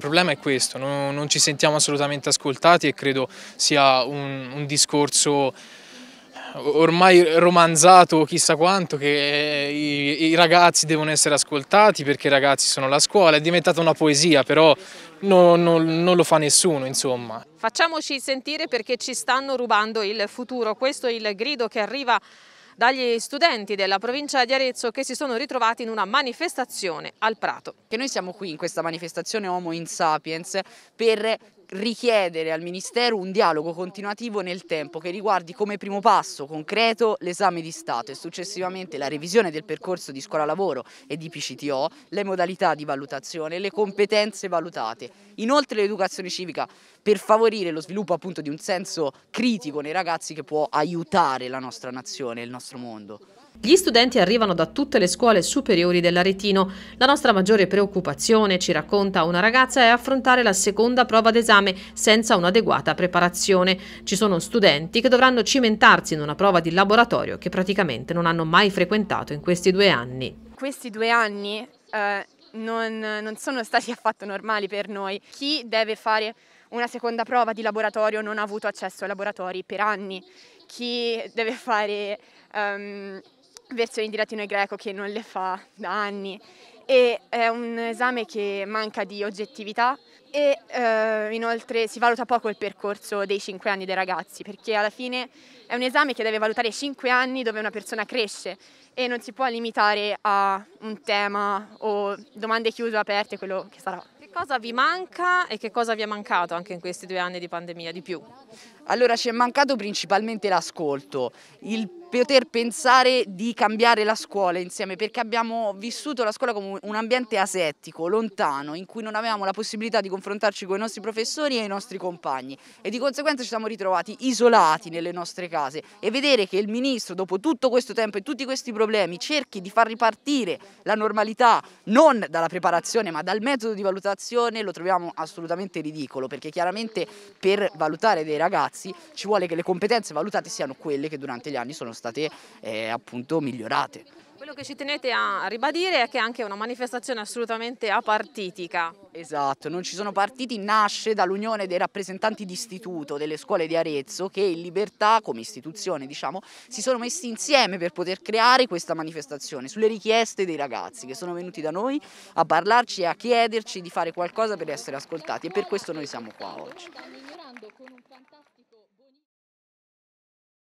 Il problema è questo, non, non ci sentiamo assolutamente ascoltati e credo sia un, un discorso ormai romanzato chissà quanto che i, i, ragazzi devono essere ascoltati perché i ragazzi sono la scuola, è diventata una poesia però non, non, non lo fa nessuno insomma. Facciamoci sentire perché ci stanno rubando il futuro, questo è il grido che arriva dagli studenti della provincia di Arezzo che si sono ritrovati in una manifestazione al Prato. Che noi siamo qui in questa manifestazione Homo in Sapiens per richiedere al Ministero un dialogo continuativo nel tempo che riguardi come primo passo concreto l'esame di Stato e successivamente la revisione del percorso di scuola lavoro e di PCTO, le modalità di valutazione, le competenze valutate. Inoltre l'educazione civica per favorire lo sviluppo appunto di un senso critico nei ragazzi che può aiutare la nostra nazione e il nostro mondo. Gli studenti arrivano da tutte le scuole superiori dell'Aretino. La nostra maggiore preoccupazione, ci racconta una ragazza, è affrontare la seconda prova d'esame senza un'adeguata preparazione. Ci sono studenti che dovranno cimentarsi in una prova di laboratorio che praticamente non hanno mai frequentato in questi due anni. Questi due anni eh, non, non sono stati affatto normali per noi. Chi deve fare una seconda prova di laboratorio non ha avuto accesso ai laboratori per anni. Chi deve fare... Um, versioni di latino e greco che non le fa da anni e è un esame che manca di oggettività e eh, inoltre si valuta poco il percorso dei cinque anni dei ragazzi perché alla fine è un esame che deve valutare cinque anni dove una persona cresce e non si può limitare a un tema o domande chiuse o aperte, quello che sarà. Che cosa vi manca e che cosa vi è mancato anche in questi due anni di pandemia di più? Allora ci è mancato principalmente l'ascolto, il poter pensare di cambiare la scuola insieme perché abbiamo vissuto la scuola come un ambiente asettico, lontano, in cui non avevamo la possibilità di confrontarci con i nostri professori e i nostri compagni e di conseguenza ci siamo ritrovati isolati nelle nostre case e vedere che il ministro dopo tutto questo tempo e tutti questi problemi cerchi di far ripartire la normalità non dalla preparazione ma dal metodo di valutazione lo troviamo assolutamente ridicolo perché chiaramente per valutare dei ragazzi ci vuole che le competenze valutate siano quelle che durante gli anni sono state state eh, appunto migliorate. Quello che ci tenete a ribadire è che è anche una manifestazione assolutamente apartitica. Esatto, non ci sono partiti, nasce dall'unione dei rappresentanti d'istituto delle scuole di Arezzo che in libertà, come istituzione diciamo, si sono messi insieme per poter creare questa manifestazione sulle richieste dei ragazzi che sono venuti da noi a parlarci e a chiederci di fare qualcosa per essere ascoltati e per questo noi siamo qua oggi.